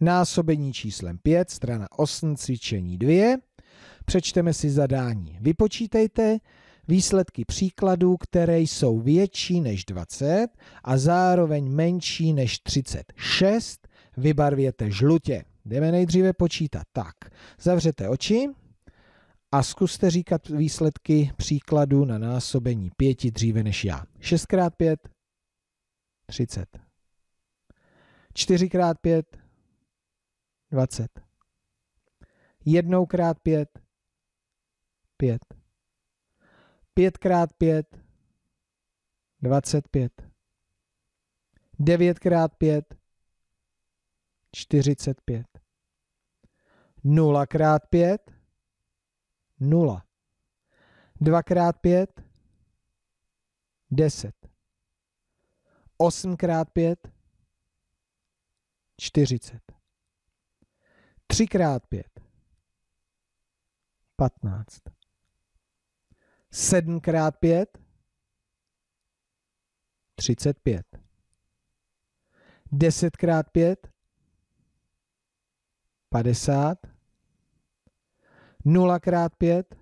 násobení číslem 5, strana 8, cvičení 2. Přečteme si zadání. Vypočítejte výsledky příkladů, které jsou větší než 20 a zároveň menší než 36, vybarvěte žlutě. Jdeme nejdříve počítat. Tak, zavřete oči a zkuste říkat výsledky příkladů na násobení 5 dříve než já. 6 x 5, 30. 4 x 5, 20. Jednou krát pět, pět. Pětkrát pět, dvacet pět. Devětkrát pět, čtyřicet pět. Nulakrát pět, nula. Dvakrát pět, deset. Osmkrát pět, čtyřicet. Třikrát pět. Patnáct. Sedmkrát pět. Třicet pět. Desetkrát pět. Padesát. Nulakrát pět.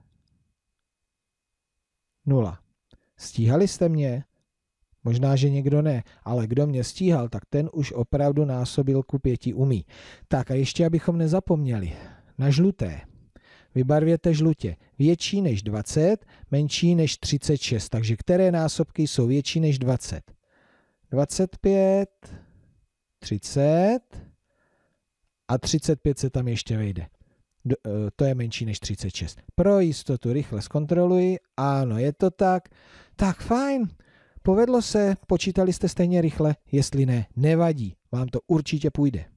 Nula. Stíhali jste mě? Možná, že někdo ne, ale kdo mě stíhal, tak ten už opravdu násobilku pěti umí. Tak a ještě, abychom nezapomněli, na žluté. Vybarvěte žlutě. Větší než 20, menší než 36. Takže které násobky jsou větší než 20? 25, 30 a 35 se tam ještě vejde. E, to je menší než 36. Pro jistotu rychle zkontroluji. Ano, je to tak. Tak fajn. Povedlo se, počítali jste stejně rychle, jestli ne, nevadí, vám to určitě půjde.